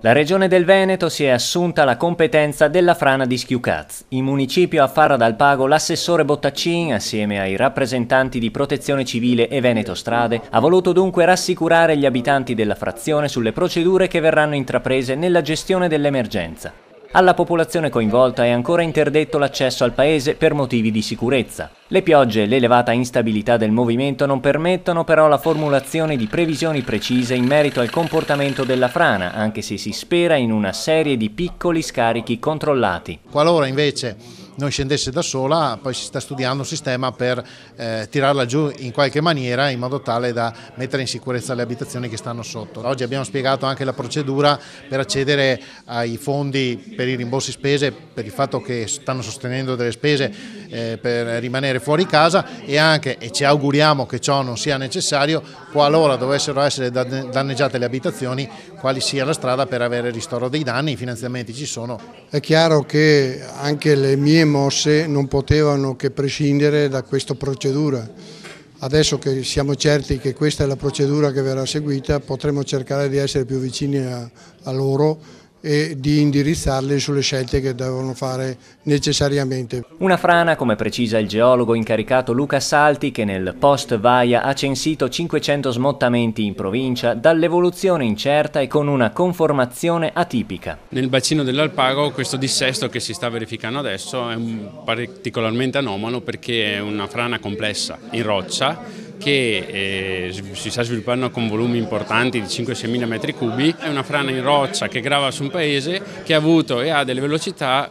La Regione del Veneto si è assunta la competenza della frana di Schiucaz. In municipio a Farra dal Pago l'assessore Bottaccin, assieme ai rappresentanti di Protezione Civile e Veneto Strade, ha voluto dunque rassicurare gli abitanti della frazione sulle procedure che verranno intraprese nella gestione dell'emergenza. Alla popolazione coinvolta è ancora interdetto l'accesso al paese per motivi di sicurezza. Le piogge e l'elevata instabilità del movimento non permettono però la formulazione di previsioni precise in merito al comportamento della frana, anche se si spera in una serie di piccoli scarichi controllati. Qualora invece non scendesse da sola, poi si sta studiando un sistema per eh, tirarla giù in qualche maniera in modo tale da mettere in sicurezza le abitazioni che stanno sotto. Oggi abbiamo spiegato anche la procedura per accedere ai fondi per i rimborsi spese, per il fatto che stanno sostenendo delle spese eh, per rimanere fuori casa e anche, e ci auguriamo che ciò non sia necessario, qualora dovessero essere danneggiate le abitazioni, quali sia la strada per avere il ristoro dei danni, i finanziamenti ci sono. È chiaro che anche le mie mosse non potevano che prescindere da questa procedura. Adesso che siamo certi che questa è la procedura che verrà seguita potremo cercare di essere più vicini a, a loro e di indirizzarle sulle scelte che devono fare necessariamente. Una frana, come precisa il geologo incaricato Luca Salti, che nel post Vaia ha censito 500 smottamenti in provincia dall'evoluzione incerta e con una conformazione atipica. Nel bacino dell'Alpago questo dissesto che si sta verificando adesso è particolarmente anomalo perché è una frana complessa in roccia che eh, si sta sviluppando con volumi importanti di 5-6 mila metri cubi, è una frana in roccia che grava su un paese che ha avuto e ha delle velocità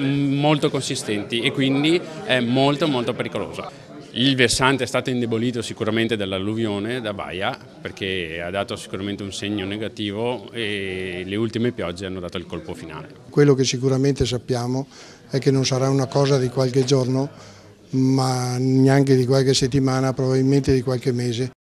mm, molto consistenti e quindi è molto molto pericolosa. Il versante è stato indebolito sicuramente dall'alluvione da Baia perché ha dato sicuramente un segno negativo e le ultime piogge hanno dato il colpo finale. Quello che sicuramente sappiamo è che non sarà una cosa di qualche giorno ma neanche di qualche settimana, probabilmente di qualche mese.